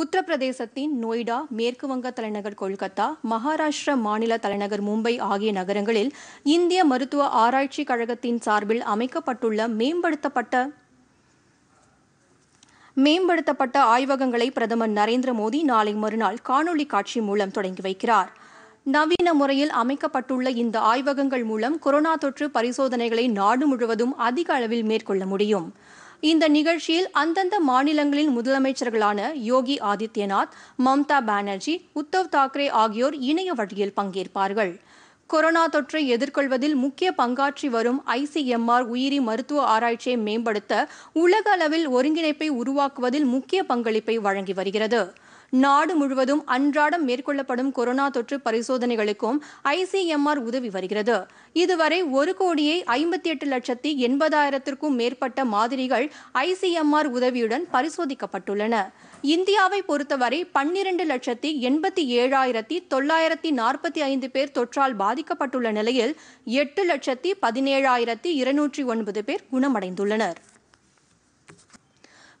உத்தரப்பிரதேசத்தின் நொய்டா மேற்கு வங்க தலைநகர் கொல்கத்தா மகாராஷ்டிர மாநில தலைநகர் மும்பை ஆகிய நகரங்களில் இந்திய மருத்துவ ஆராய்ச்சி கழகத்தின் சார்பில் அமைக்கப்பட்டுள்ள மேம்படுத்தப்பட்ட மேம்படுத்தப்பட்ட ஆய்வகங்களை பிரதமர் நரேந்திர மோடி நாளை மறுநாள் காணொலி காட்சி மூலம் தொடங்கி வைக்கிறார் நவீன முறையில் அமைக்கப்பட்டுள்ள இந்த ஆய்வகங்கள் மூலம் கொரோனா தொற்று பரிசோதனைகளை நாடு முழுவதும் அதிக அளவில் மேற்கொள்ள முடியும் இந்த நிகழ்ச்சியில் அந்தந்த மாநிலங்களின் முதலமைச்சர்களான யோகி ஆதித்யநாத் மம்தா பானர்ஜி உத்தவ் தாக்கரே ஆகியோர் இணைய வழியில் பங்கேற்பார்கள் கொரோனா தொற்றை எதிர்கொள்வதில் முக்கிய பங்காற்றி வரும் ஐசிஎம்ஆர் உயிரி மருத்துவ ஆராய்ச்சியை மேம்படுத்த உலக அளவில் ஒருங்கிணைப்பை உருவாக்குவதில் முக்கிய பங்களிப்பை வழங்கி வருகிறது நாடு முழுவதும் அன்றாடம் மேற்கொள்ளப்படும் கொரோனா தொற்று பரிசோதனைகளுக்கும் ஐசிஎம்ஆர் உதவி வருகிறது இதுவரை ஒரு கோடியே ஐம்பத்தி எட்டு லட்சத்தி எண்பதாயிரத்திற்கும் மேற்பட்ட மாதிரிகள் ஐசிஎம்ஆர் உதவியுடன் பரிசோதிக்கப்பட்டுள்ளன இந்தியாவை பொறுத்தவரை பன்னிரண்டு லட்சத்தி எண்பத்தி ஏழாயிரத்தி தொள்ளாயிரத்தி நாற்பத்தி ஐந்து பேர் தொற்றால் பாதிக்கப்பட்டுள்ள நிலையில் எட்டு லட்சத்தி பதினேழாயிரத்தி இருநூற்றி ஒன்பது பேர் குணமடைந்துள்ளனர்